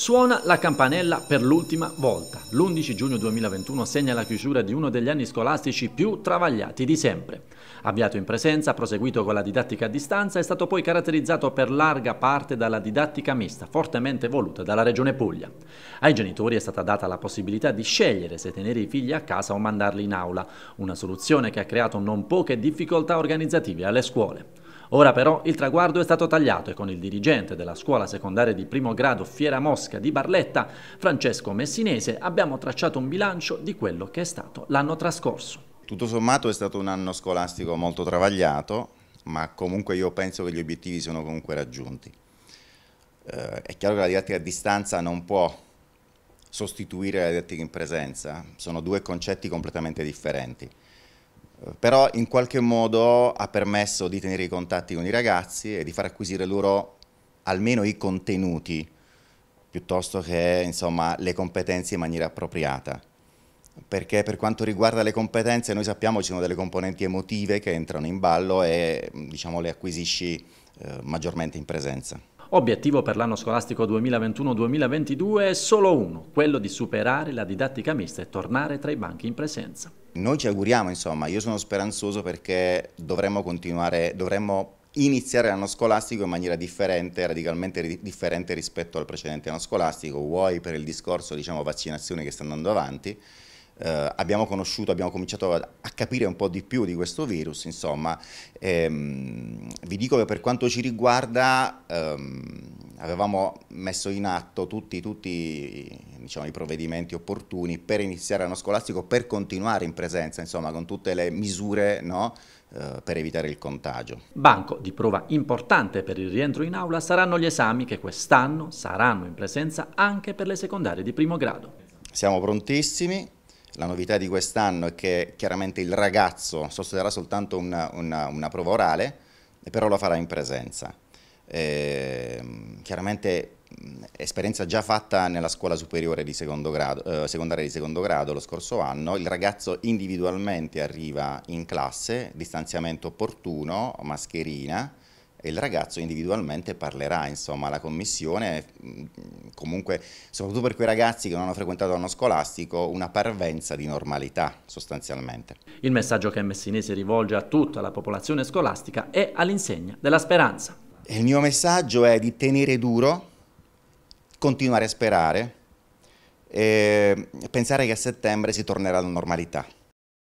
Suona la campanella per l'ultima volta. L'11 giugno 2021 segna la chiusura di uno degli anni scolastici più travagliati di sempre. Avviato in presenza, proseguito con la didattica a distanza, è stato poi caratterizzato per larga parte dalla didattica mista, fortemente voluta dalla Regione Puglia. Ai genitori è stata data la possibilità di scegliere se tenere i figli a casa o mandarli in aula, una soluzione che ha creato non poche difficoltà organizzative alle scuole. Ora però il traguardo è stato tagliato e con il dirigente della scuola secondaria di primo grado Fiera Mosca di Barletta, Francesco Messinese, abbiamo tracciato un bilancio di quello che è stato l'anno trascorso. Tutto sommato è stato un anno scolastico molto travagliato, ma comunque io penso che gli obiettivi sono comunque raggiunti. Eh, è chiaro che la didattica a distanza non può sostituire la didattica in presenza, sono due concetti completamente differenti però in qualche modo ha permesso di tenere i contatti con i ragazzi e di far acquisire loro almeno i contenuti piuttosto che insomma, le competenze in maniera appropriata. Perché per quanto riguarda le competenze noi sappiamo che ci sono delle componenti emotive che entrano in ballo e diciamo, le acquisisci eh, maggiormente in presenza. Obiettivo per l'anno scolastico 2021-2022 è solo uno, quello di superare la didattica mista e tornare tra i banchi in presenza. Noi ci auguriamo, insomma, io sono speranzoso perché dovremmo continuare, dovremmo iniziare l'anno scolastico in maniera differente, radicalmente ri differente rispetto al precedente anno scolastico, vuoi per il discorso diciamo, vaccinazione che sta andando avanti, eh, abbiamo conosciuto, abbiamo cominciato a, a, capire un po' di più di questo virus, insomma, ehm, vi dico che per quanto ci riguarda ehm, avevamo messo in atto tutti, tutti diciamo, i provvedimenti opportuni per iniziare l'anno scolastico, per continuare in presenza, insomma, con tutte le misure no, eh, per evitare il contagio. Banco di prova importante per il rientro in aula saranno gli esami che quest'anno saranno in presenza anche per le secondarie di primo grado. Siamo prontissimi, la novità di quest'anno è che chiaramente il ragazzo sosterrà soltanto una, una, una prova orale, però lo farà in presenza eh, chiaramente esperienza già fatta nella scuola superiore di secondo grado, eh, secondaria di secondo grado lo scorso anno, il ragazzo individualmente arriva in classe, distanziamento opportuno, mascherina, e il ragazzo individualmente parlerà, insomma, alla commissione, comunque, soprattutto per quei ragazzi che non hanno frequentato l'anno scolastico, una parvenza di normalità, sostanzialmente. Il messaggio che Messinese rivolge a tutta la popolazione scolastica è all'insegna della speranza il mio messaggio è di tenere duro, continuare a sperare e pensare che a settembre si tornerà alla normalità.